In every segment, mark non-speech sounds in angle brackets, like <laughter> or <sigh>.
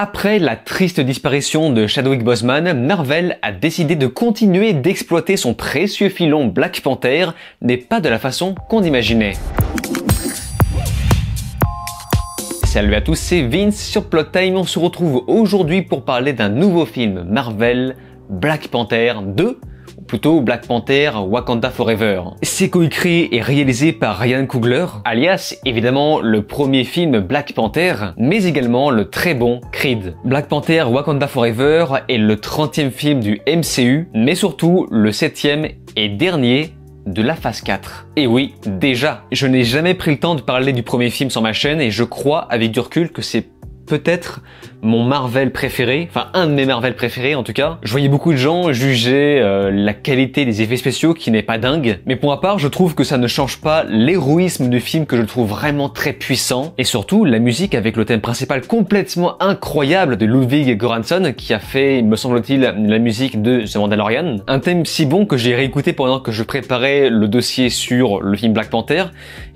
Après la triste disparition de Chadwick Boseman, Marvel a décidé de continuer d'exploiter son précieux filon Black Panther, mais pas de la façon qu'on imaginait. Salut à tous, c'est Vince sur Plot Time. On se retrouve aujourd'hui pour parler d'un nouveau film Marvel, Black Panther 2, plutôt Black Panther Wakanda Forever. C'est coécrit et réalisé par Ryan Coogler, alias évidemment le premier film Black Panther, mais également le très bon Creed. Black Panther Wakanda Forever est le 30e film du MCU, mais surtout le 7e et dernier de la phase 4. Et oui, déjà, je n'ai jamais pris le temps de parler du premier film sur ma chaîne et je crois avec du recul que c'est peut-être mon Marvel préféré, enfin un de mes Marvel préférés en tout cas. Je voyais beaucoup de gens juger euh, la qualité des effets spéciaux qui n'est pas dingue, mais pour ma part je trouve que ça ne change pas l'héroïsme du film que je trouve vraiment très puissant, et surtout la musique avec le thème principal complètement incroyable de Ludwig Göransson qui a fait, me semble-t-il, la musique de The Mandalorian. Un thème si bon que j'ai réécouté pendant que je préparais le dossier sur le film Black Panther,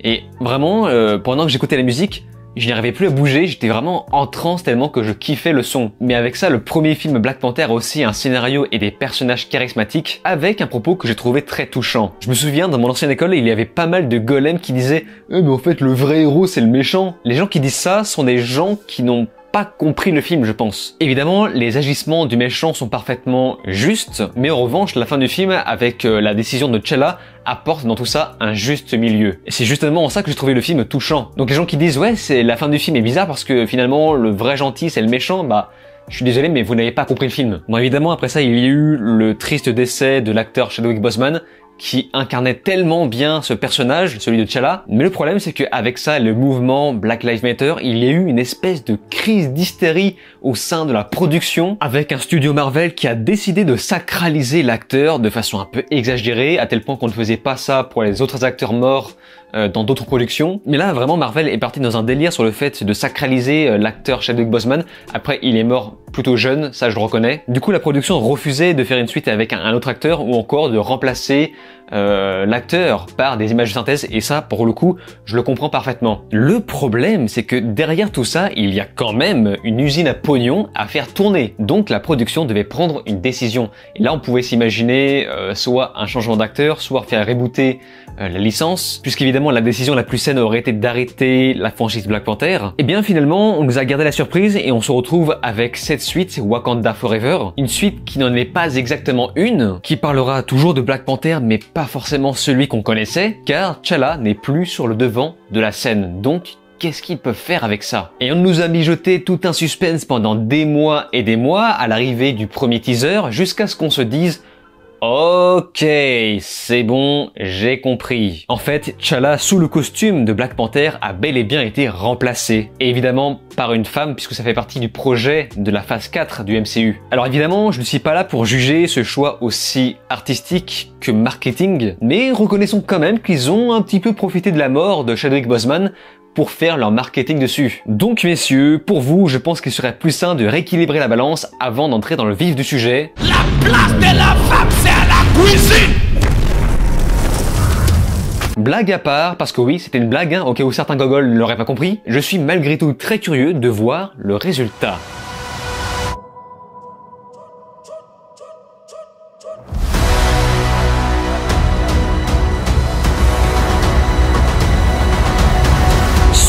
et vraiment, euh, pendant que j'écoutais la musique, je n'arrivais plus à bouger, j'étais vraiment en transe tellement que je kiffais le son. Mais avec ça, le premier film Black Panther a aussi un scénario et des personnages charismatiques avec un propos que j'ai trouvé très touchant. Je me souviens, dans mon ancienne école, il y avait pas mal de golems qui disaient eh, mais en fait, le vrai héros, c'est le méchant ». Les gens qui disent ça sont des gens qui n'ont pas compris le film, je pense. Évidemment, les agissements du méchant sont parfaitement justes, mais en revanche, la fin du film, avec euh, la décision de Chella, apporte dans tout ça un juste milieu. Et c'est justement en ça que j'ai trouvé le film touchant. Donc les gens qui disent ouais, c'est la fin du film est bizarre parce que finalement le vrai gentil c'est le méchant, bah je suis désolé mais vous n'avez pas compris le film. Bon évidemment après ça il y a eu le triste décès de l'acteur Chadwick Boseman qui incarnait tellement bien ce personnage, celui de T'Challa. Mais le problème, c'est qu'avec ça, le mouvement Black Lives Matter, il y a eu une espèce de crise d'hystérie au sein de la production, avec un studio Marvel qui a décidé de sacraliser l'acteur de façon un peu exagérée, à tel point qu'on ne faisait pas ça pour les autres acteurs morts euh, dans d'autres productions. Mais là, vraiment, Marvel est parti dans un délire sur le fait de sacraliser euh, l'acteur Chadwick Boseman. Après, il est mort plutôt jeune, ça je le reconnais. Du coup, la production refusait de faire une suite avec un autre acteur ou encore de remplacer euh, l'acteur par des images de synthèse et ça pour le coup je le comprends parfaitement. Le problème c'est que derrière tout ça il y a quand même une usine à pognon à faire tourner donc la production devait prendre une décision et là on pouvait s'imaginer euh, soit un changement d'acteur soit faire rebooter euh, la licence puisqu'évidemment la décision la plus saine aurait été d'arrêter la franchise Black Panther et eh bien finalement on nous a gardé la surprise et on se retrouve avec cette suite Wakanda Forever une suite qui n'en est pas exactement une qui parlera toujours de Black Panther mais pas forcément celui qu'on connaissait, car Chala n'est plus sur le devant de la scène, donc qu'est-ce qu'ils peuvent faire avec ça Et on nous a mijoté tout un suspense pendant des mois et des mois à l'arrivée du premier teaser, jusqu'à ce qu'on se dise Ok, c'est bon, j'ai compris. En fait, T'Challa, sous le costume de Black Panther, a bel et bien été remplacé. évidemment, par une femme, puisque ça fait partie du projet de la phase 4 du MCU. Alors évidemment, je ne suis pas là pour juger ce choix aussi artistique que marketing, mais reconnaissons quand même qu'ils ont un petit peu profité de la mort de Chadwick Boseman pour faire leur marketing dessus. Donc messieurs, pour vous, je pense qu'il serait plus sain de rééquilibrer la balance avant d'entrer dans le vif du sujet. La place de la femme, c'est à la cuisine Blague à part, parce que oui, c'était une blague, hein, au cas où certains gogols ne l'auraient pas compris, je suis malgré tout très curieux de voir le résultat.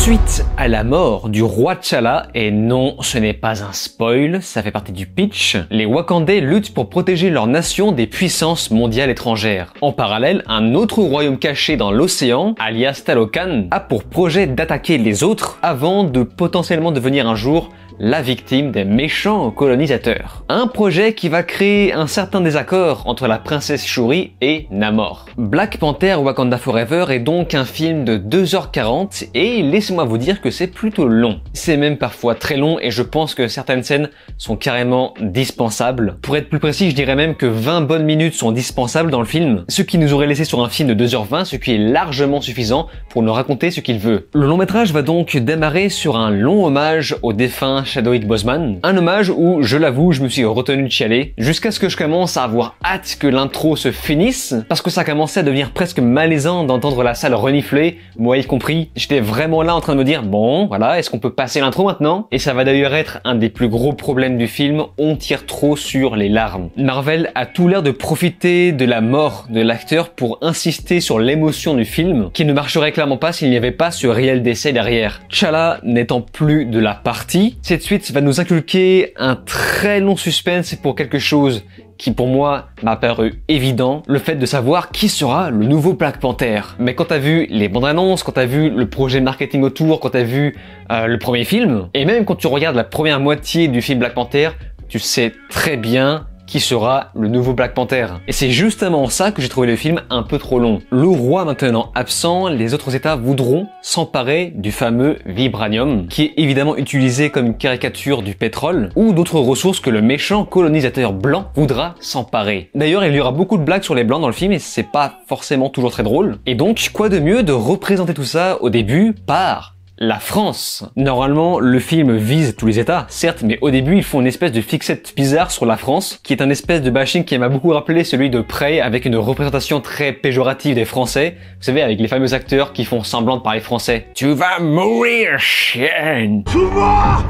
Suite à la mort du roi T'Challa, et non, ce n'est pas un spoil, ça fait partie du pitch, les Wakandais luttent pour protéger leur nation des puissances mondiales étrangères. En parallèle, un autre royaume caché dans l'océan, alias Talokan, a pour projet d'attaquer les autres avant de potentiellement devenir un jour la victime des méchants colonisateurs. Un projet qui va créer un certain désaccord entre la princesse Shuri et Namor. Black Panther Wakanda Forever est donc un film de 2h40 et laissez-moi vous dire que c'est plutôt long. C'est même parfois très long et je pense que certaines scènes sont carrément dispensables. Pour être plus précis, je dirais même que 20 bonnes minutes sont dispensables dans le film, ce qui nous aurait laissé sur un film de 2h20, ce qui est largement suffisant pour nous raconter ce qu'il veut. Le long métrage va donc démarrer sur un long hommage aux défunts Boseman. Un hommage où, je l'avoue, je me suis retenu de chialer, jusqu'à ce que je commence à avoir hâte que l'intro se finisse, parce que ça commençait à devenir presque malaisant d'entendre la salle renifler, moi y compris. J'étais vraiment là en train de me dire, bon, voilà, est-ce qu'on peut passer l'intro maintenant Et ça va d'ailleurs être un des plus gros problèmes du film, on tire trop sur les larmes. Marvel a tout l'air de profiter de la mort de l'acteur pour insister sur l'émotion du film, qui ne marcherait clairement pas s'il n'y avait pas ce réel décès derrière. Chala n'étant plus de la partie, cette suite va nous inculquer un très long suspense pour quelque chose qui pour moi m'a paru évident, le fait de savoir qui sera le nouveau Black Panther. Mais quand t'as vu les bandes annonces, quand t'as vu le projet marketing autour, quand t'as vu euh, le premier film, et même quand tu regardes la première moitié du film Black Panther, tu sais très bien qui sera le nouveau Black Panther. Et c'est justement ça que j'ai trouvé le film un peu trop long. Le roi maintenant absent, les autres États voudront s'emparer du fameux vibranium, qui est évidemment utilisé comme caricature du pétrole ou d'autres ressources que le méchant colonisateur blanc voudra s'emparer. D'ailleurs, il y aura beaucoup de blagues sur les blancs dans le film et c'est pas forcément toujours très drôle. Et donc, quoi de mieux de représenter tout ça au début par la France. Normalement, le film vise tous les États, certes, mais au début, ils font une espèce de fixette bizarre sur la France, qui est un espèce de bashing qui m'a beaucoup rappelé celui de Prey, avec une représentation très péjorative des Français. Vous savez, avec les fameux acteurs qui font semblant de parler français. Tu vas mourir, chien Tu vas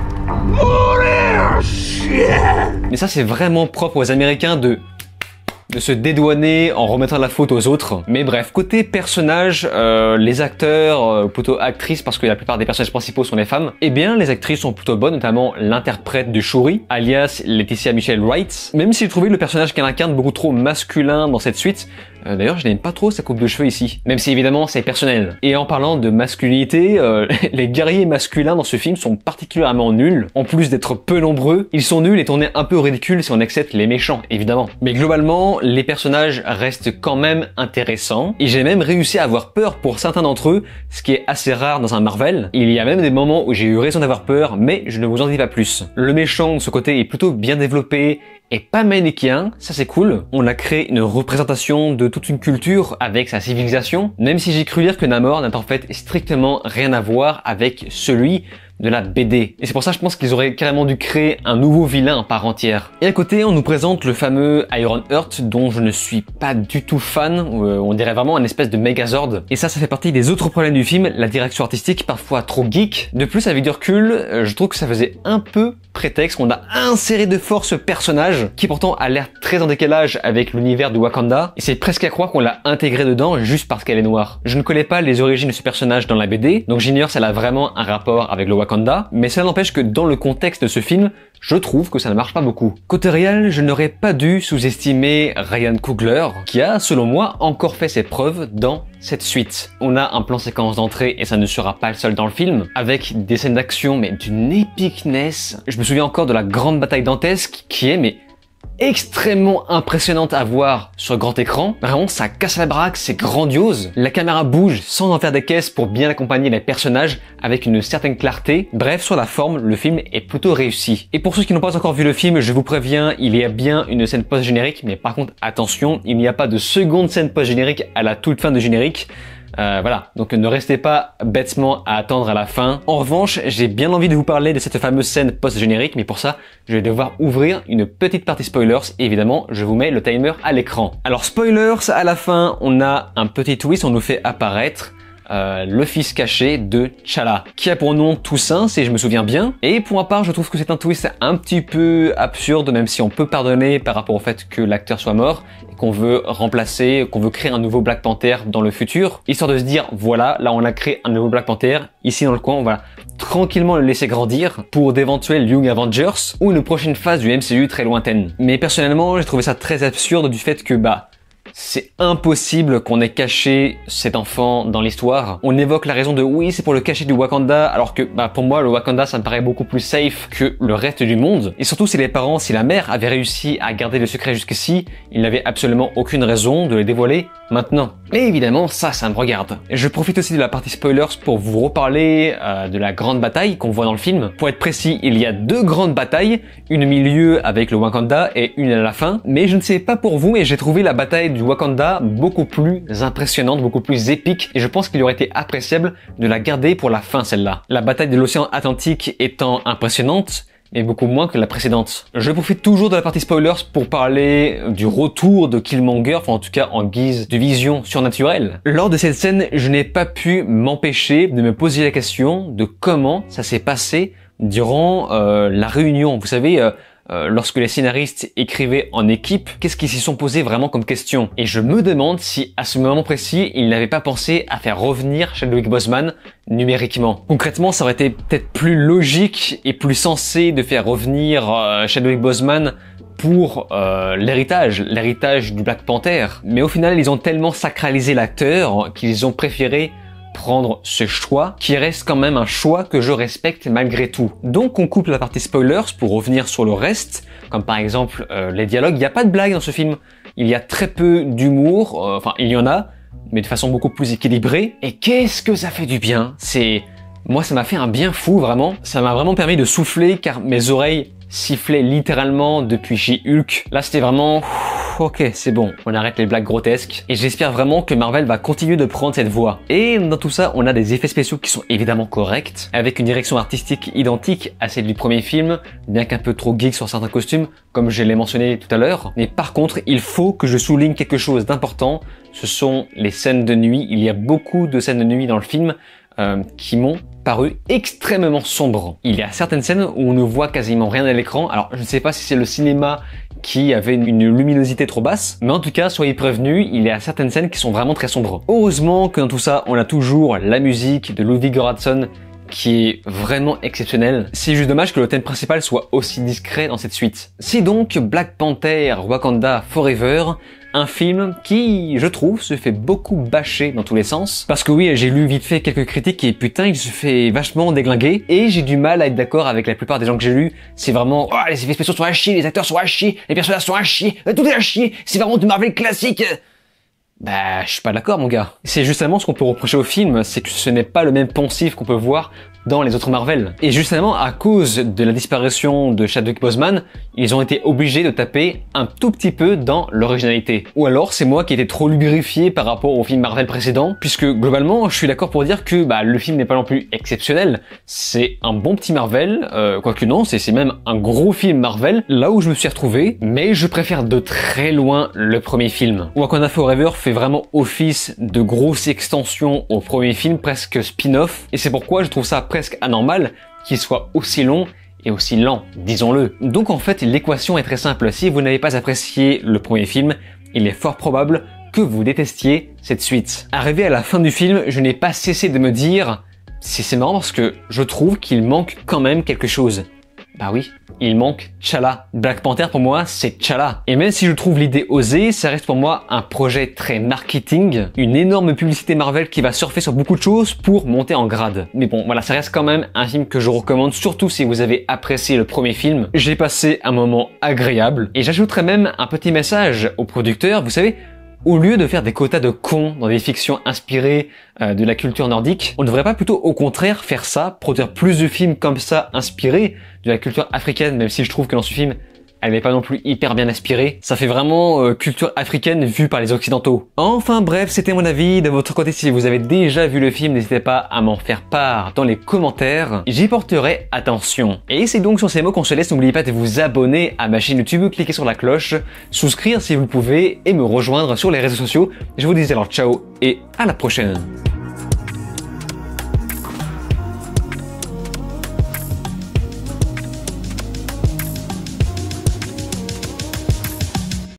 mourir, chien Mais ça, c'est vraiment propre aux Américains de de se dédouaner en remettant la faute aux autres. Mais bref, côté personnages, euh, les acteurs, euh, plutôt actrices, parce que la plupart des personnages principaux sont des femmes, eh bien les actrices sont plutôt bonnes, notamment l'interprète de Shuri, alias Laetitia Michelle Wright. Même si j'ai trouvé le personnage qu'elle incarne beaucoup trop masculin dans cette suite, euh, d'ailleurs, je n'aime pas trop sa coupe de cheveux ici, même si évidemment c'est personnel. Et en parlant de masculinité, euh, <laughs> les guerriers masculins dans ce film sont particulièrement nuls. En plus d'être peu nombreux, ils sont nuls et on est un peu ridicule si on accepte les méchants, évidemment. Mais globalement, les personnages restent quand même intéressants, et j'ai même réussi à avoir peur pour certains d'entre eux, ce qui est assez rare dans un Marvel. Il y a même des moments où j'ai eu raison d'avoir peur, mais je ne vous en dis pas plus. Le méchant de ce côté est plutôt bien développé, et pas manichéen, ça c'est cool. On a créé une représentation de toute une culture avec sa civilisation, même si j'ai cru dire que Namor n'a en fait strictement rien à voir avec celui de la BD. Et c'est pour ça je pense qu'ils auraient carrément dû créer un nouveau vilain par entière. Et à côté, on nous présente le fameux Iron Heart dont je ne suis pas du tout fan, euh, on dirait vraiment un espèce de Megazord. Et ça, ça fait partie des autres problèmes du film, la direction artistique parfois trop geek. De plus, avec du recul, euh, je trouve que ça faisait un peu prétexte qu'on a inséré de force ce personnage qui pourtant a l'air très en décalage avec l'univers de Wakanda et c'est presque à croire qu'on l'a intégré dedans juste parce qu'elle est noire. Je ne connais pas les origines de ce personnage dans la BD, donc j'ignore si elle a vraiment un rapport avec le Wakanda mais ça n'empêche que dans le contexte de ce film, je trouve que ça ne marche pas beaucoup. Côté réel, je n'aurais pas dû sous-estimer Ryan Coogler, qui a, selon moi, encore fait ses preuves dans cette suite. On a un plan séquence d'entrée, et ça ne sera pas le seul dans le film, avec des scènes d'action, mais d'une épicness. Je me souviens encore de la grande bataille dantesque, qui est, mais extrêmement impressionnante à voir sur grand écran. Vraiment, ça casse la braque, c'est grandiose. La caméra bouge sans en faire des caisses pour bien accompagner les personnages avec une certaine clarté. Bref, sur la forme, le film est plutôt réussi. Et pour ceux qui n'ont pas encore vu le film, je vous préviens, il y a bien une scène post-générique, mais par contre, attention, il n'y a pas de seconde scène post-générique à la toute fin de générique. Euh, voilà, donc ne restez pas bêtement à attendre à la fin. En revanche, j'ai bien envie de vous parler de cette fameuse scène post-générique, mais pour ça, je vais devoir ouvrir une petite partie spoilers. Et évidemment, je vous mets le timer à l'écran. Alors spoilers, à la fin, on a un petit twist, on nous fait apparaître euh, le fils caché de T'Challa, qui a pour nom Toussaint, si je me souviens bien. Et pour ma part, je trouve que c'est un twist un petit peu absurde, même si on peut pardonner par rapport au fait que l'acteur soit mort, qu'on veut remplacer, qu'on veut créer un nouveau Black Panther dans le futur, histoire de se dire, voilà, là on a créé un nouveau Black Panther, ici dans le coin, on va tranquillement le laisser grandir pour d'éventuels Young Avengers, ou une prochaine phase du MCU très lointaine. Mais personnellement, j'ai trouvé ça très absurde du fait que, bah, c'est impossible qu'on ait caché cet enfant dans l'histoire. On évoque la raison de oui, c'est pour le cacher du Wakanda, alors que bah, pour moi, le Wakanda, ça me paraît beaucoup plus safe que le reste du monde. Et surtout, si les parents, si la mère avait réussi à garder le secret jusqu'ici, ils n'avaient absolument aucune raison de le dévoiler maintenant. Mais évidemment, ça, ça me regarde. je profite aussi de la partie spoilers pour vous reparler euh, de la grande bataille qu'on voit dans le film. Pour être précis, il y a deux grandes batailles, une milieu avec le Wakanda et une à la fin. Mais je ne sais pas pour vous, mais j'ai trouvé la bataille du Wakanda beaucoup plus impressionnante, beaucoup plus épique, et je pense qu'il aurait été appréciable de la garder pour la fin celle-là. La bataille de l'océan Atlantique étant impressionnante, mais beaucoup moins que la précédente. Je profite toujours de la partie spoilers pour parler du retour de Killmonger, en tout cas en guise de vision surnaturelle. Lors de cette scène, je n'ai pas pu m'empêcher de me poser la question de comment ça s'est passé durant euh, la réunion. Vous savez, euh, euh, lorsque les scénaristes écrivaient en équipe, qu'est-ce qu'ils s'y sont posés vraiment comme question Et je me demande si à ce moment précis, ils n'avaient pas pensé à faire revenir Chadwick Boseman numériquement. Concrètement, ça aurait été peut-être plus logique et plus sensé de faire revenir euh, Chadwick Boseman pour euh, l'héritage, l'héritage du Black Panther. Mais au final, ils ont tellement sacralisé l'acteur qu'ils ont préféré prendre ce choix qui reste quand même un choix que je respecte malgré tout. Donc on coupe la partie spoilers pour revenir sur le reste, comme par exemple euh, les dialogues. Il n'y a pas de blague dans ce film. Il y a très peu d'humour, euh, enfin il y en a, mais de façon beaucoup plus équilibrée. Et qu'est-ce que ça fait du bien C'est... Moi ça m'a fait un bien fou vraiment. Ça m'a vraiment permis de souffler car mes oreilles sifflaient littéralement depuis j hulk Là c'était vraiment ok, c'est bon, on arrête les blagues grotesques. Et j'espère vraiment que Marvel va continuer de prendre cette voie. Et dans tout ça, on a des effets spéciaux qui sont évidemment corrects, avec une direction artistique identique à celle du premier film, bien qu'un peu trop geek sur certains costumes, comme je l'ai mentionné tout à l'heure. Mais par contre, il faut que je souligne quelque chose d'important, ce sont les scènes de nuit. Il y a beaucoup de scènes de nuit dans le film, euh, qui m'ont paru extrêmement sombres. Il y a certaines scènes où on ne voit quasiment rien à l'écran. Alors je ne sais pas si c'est le cinéma qui avait une luminosité trop basse. Mais en tout cas, soyez prévenus, il y a certaines scènes qui sont vraiment très sombres. Heureusement que dans tout ça, on a toujours la musique de Ludwig Göransson qui est vraiment exceptionnelle. C'est juste dommage que le thème principal soit aussi discret dans cette suite. Si donc Black Panther Wakanda Forever un film qui, je trouve, se fait beaucoup bâcher dans tous les sens. Parce que oui, j'ai lu vite fait quelques critiques et putain, il se fait vachement déglinguer. Et j'ai du mal à être d'accord avec la plupart des gens que j'ai lus. C'est vraiment, oh, les effets spéciaux sont à chier, les acteurs sont à chier, les personnages sont à chier, euh, tout est à chier, c'est vraiment du Marvel classique. Bah, je suis pas d'accord, mon gars. C'est justement ce qu'on peut reprocher au film, c'est que ce n'est pas le même pensif qu'on peut voir dans les autres Marvel. Et justement, à cause de la disparition de Chadwick Boseman, ils ont été obligés de taper un tout petit peu dans l'originalité. Ou alors, c'est moi qui étais trop lubrifié par rapport au film Marvel précédent, puisque globalement, je suis d'accord pour dire que bah, le film n'est pas non plus exceptionnel. C'est un bon petit Marvel, euh, quoique non, c'est même un gros film Marvel, là où je me suis retrouvé, mais je préfère de très loin le premier film. Wakanda Forever fait vraiment office de grosse extension au premier film, presque spin-off, et c'est pourquoi je trouve ça presque anormal qu'il soit aussi long et aussi lent, disons-le. Donc en fait, l'équation est très simple. Si vous n'avez pas apprécié le premier film, il est fort probable que vous détestiez cette suite. Arrivé à la fin du film, je n'ai pas cessé de me dire, si c'est marrant parce que je trouve qu'il manque quand même quelque chose. Bah oui, il manque Chala. Black Panther pour moi, c'est Chala. Et même si je trouve l'idée osée, ça reste pour moi un projet très marketing, une énorme publicité Marvel qui va surfer sur beaucoup de choses pour monter en grade. Mais bon, voilà, ça reste quand même un film que je recommande, surtout si vous avez apprécié le premier film. J'ai passé un moment agréable et j'ajouterai même un petit message au producteur, vous savez, au lieu de faire des quotas de cons dans des fictions inspirées euh, de la culture nordique, on ne devrait pas plutôt au contraire faire ça, produire plus de films comme ça inspirés de la culture africaine, même si je trouve que dans ce film elle n'est pas non plus hyper bien aspirée. Ça fait vraiment euh, culture africaine vue par les occidentaux. Enfin bref, c'était mon avis. De votre côté, si vous avez déjà vu le film, n'hésitez pas à m'en faire part dans les commentaires. J'y porterai attention. Et c'est donc sur ces mots qu'on se laisse. N'oubliez pas de vous abonner à ma chaîne YouTube, cliquez sur la cloche, souscrire si vous le pouvez et me rejoindre sur les réseaux sociaux. Je vous dis alors ciao et à la prochaine.